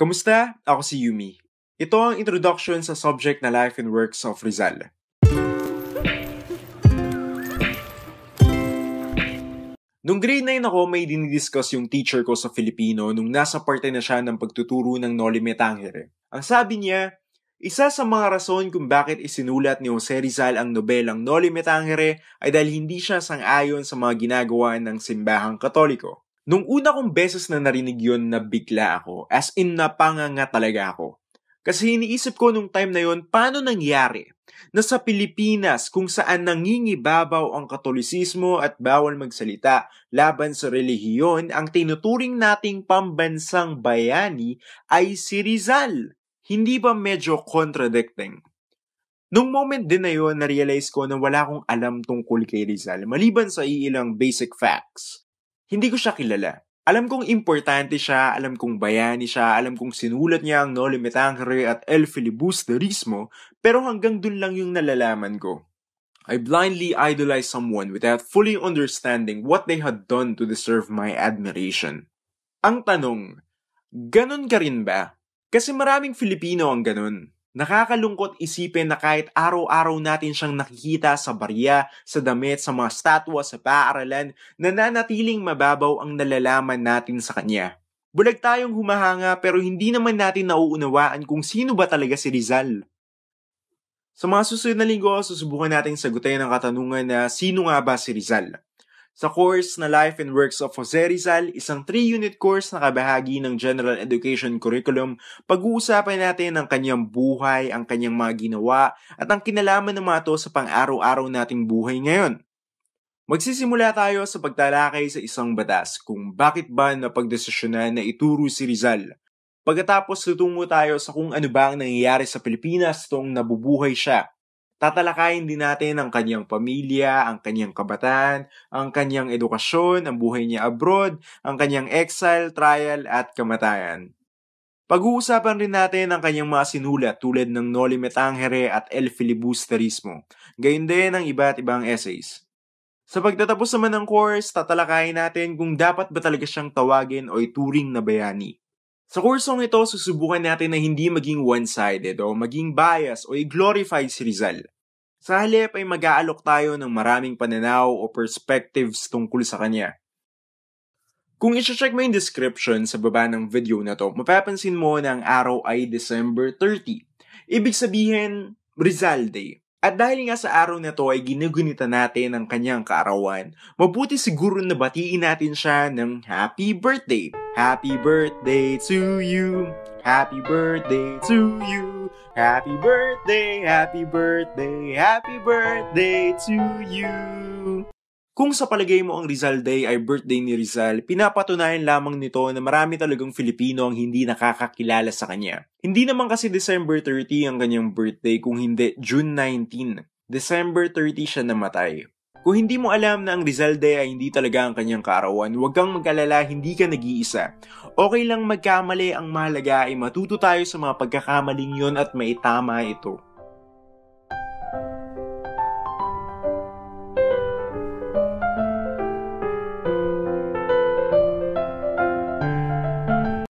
Kamusta? Ako si Yumi. Ito ang introduction sa subject na Life and Works of Rizal. Nung grade 9 ako, may dinidiscuss yung teacher ko sa Filipino nung nasa parte na siya ng pagtuturo ng Noli Me Tangere. Ang sabi niya, isa sa mga rason kung bakit isinulat ni Jose Rizal ang nobelang Noli Me Tangere ay dahil hindi siya sang-ayon sa mga ginagawa ng simbahang katoliko. Nung una kong beses na narinig yon na bigla ako, as in napanganga talaga ako. Kasi iniisip ko nung time na yon, paano nangyari na sa Pilipinas kung saan nangingibabaw ang katolisismo at bawal magsalita laban sa relihiyon, ang tinuturing nating pambansang bayani ay si Rizal. Hindi ba medyo contradicting? Nung moment din na yon, na-realize ko na wala akong alam tungkol kay Rizal, maliban sa iilang basic facts hindi ko siya kilala. Alam kong importante siya, alam kong bayani siya, alam kong sinulat niya ang Noli Metangere at El Filibusterismo, pero hanggang dun lang yung nalalaman ko. I blindly idolized someone without fully understanding what they had done to deserve my admiration. Ang tanong, ganun ka rin ba? Kasi maraming Filipino ang ganun. Nakakalungkot isipin na kahit araw-araw natin siyang nakikita sa barya, sa damit, sa mga statwa, sa paaralan, nananatiling mababaw ang nalalaman natin sa kanya. Bulag tayong humahanga pero hindi naman natin nauunawaan kung sino ba talaga si Rizal. Sa mga susunod na linggo, susubukan nating sagutin ang katanungan na sino nga ba si Rizal? Sa course na Life and Works of Jose Rizal, isang 3-unit course na kabahagi ng General Education Curriculum, pag-uusapan natin ang kanyang buhay, ang kanyang mga ginawa, at ang kinalaman ng mga ito sa pang-araw-araw nating buhay ngayon. Magsisimula tayo sa pagtalakay sa isang batas kung bakit ba napagdesisyonan na ituro si Rizal. Pagkatapos tutungo tayo sa kung ano ba ang nangyayari sa Pilipinas tong nabubuhay siya Tatalakayin din natin ang kanyang pamilya, ang kanyang kabataan, ang kanyang edukasyon, ang buhay niya abroad, ang kanyang exile, trial, at kamatayan. Pag-uusapan rin natin ang kanyang mga sinulat tulad ng Noli Metangere at El Filibusterismo, gayon din ang iba't ibang essays. Sa pagtatapos naman ng course, tatalakayin natin kung dapat ba talaga siyang tawagin o ituring na bayani. Sa kursong ito, susubukan natin na hindi maging one-sided o maging bias o i-glorify si Rizal. Sa halip ay mag-aalok tayo ng maraming pananaw o perspectives tungkol sa kanya. Kung isa-check mo yung description sa baba ng video na to, mapapansin mo na ang araw ay December 30. Ibig sabihin, Rizal Day. At dahil nga sa araw na to ay ginugunita natin ang kanyang kaarawan, mabuti siguro na batiin natin siya ng happy birthday. Happy birthday to you. Happy birthday to you. Happy birthday, happy birthday, happy birthday to you. Kung sa palagay mo ang Rizal Day ay birthday ni Rizal, pinapatunayan lamang nito na marami talagang Filipino ang hindi nakakakilala sa kanya. Hindi naman kasi December 30 ang kanyang birthday kung hindi June 19. December 30 siya namatay. Kung hindi mo alam na ang Rizal Day ay hindi talaga ang kanyang kaarawan, huwag kang mag hindi ka nag-iisa. Okay lang magkamali, ang mahalaga ay matuto tayo sa mga pagkakamaling yon at maitama ito.